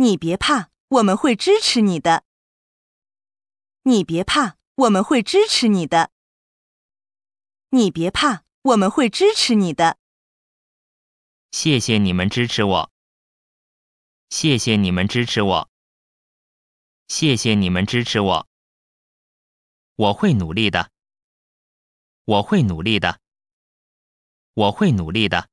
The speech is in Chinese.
你别怕，我们会支持你的。你别怕，我们会支持你的。你别怕，我们会支持你的。谢谢你们支持我。谢谢你们支持我。谢谢你们支持我。我会努力的。我会努力的。我会努力的。